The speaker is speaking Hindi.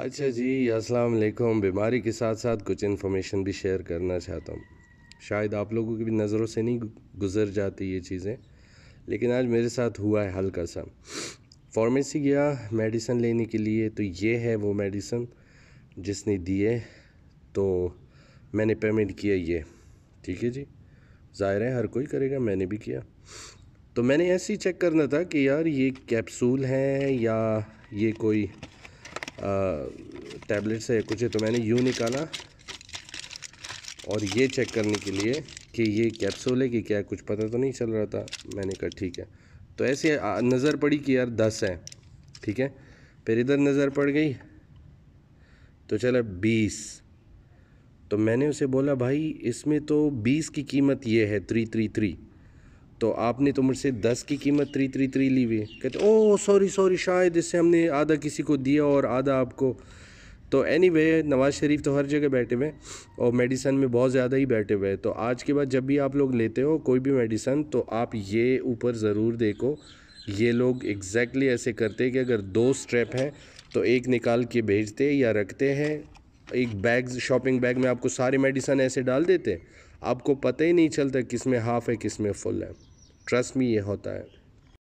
अच्छा जी अस्सलाम वालेकुम बीमारी के साथ साथ कुछ इन्फॉर्मेशन भी शेयर करना चाहता हूँ शायद आप लोगों की भी नज़रों से नहीं गुजर जाती ये चीज़ें लेकिन आज मेरे साथ हुआ है हल्का सा फार्मेसी गया मेडिसन लेने के लिए तो ये है वो मेडिसन जिसने दिए तो मैंने पेमेंट किया ये ठीक है जी ज़ाहिर है हर कोई करेगा मैंने भी किया तो मैंने ऐसे ही चेक करना था कि यार ये कैप्सूल है या ये कोई टैबलेट से कुछ है तो मैंने यू निकाला और ये चेक करने के लिए कि ये कैप्सूल है कि क्या कुछ पता तो नहीं चल रहा था मैंने कहा ठीक है तो ऐसे नज़र पड़ी कि यार दस है ठीक है फिर इधर नज़र पड़ गई तो चलो बीस तो मैंने उसे बोला भाई इसमें तो बीस की कीमत ये है थ्री थ्री थ्री तो आपने तो मुझसे दस की कीमत थ्री थ्री थ्री ली हुई कहते ओ सॉरी सॉरी शायद इससे हमने आधा किसी को दिया और आधा आपको तो एनी anyway, नवाज़ शरीफ तो हर जगह बैठे हुए हैं और मेडिसन में बहुत ज़्यादा ही बैठे हुए हैं तो आज के बाद जब भी आप लोग लेते हो कोई भी मेडिसन तो आप ये ऊपर ज़रूर देखो ये लोग एग्जैक्टली exactly ऐसे करते हैं कि अगर दो स्ट्रेप हैं तो एक निकाल के भेजते या रखते हैं एक बैग शॉपिंग बैग में आपको सारे मेडिसन ऐसे डाल देते आपको पता ही नहीं चलता किस में हाफ़ है किस में फुल है ट्रस्ट में ये होता है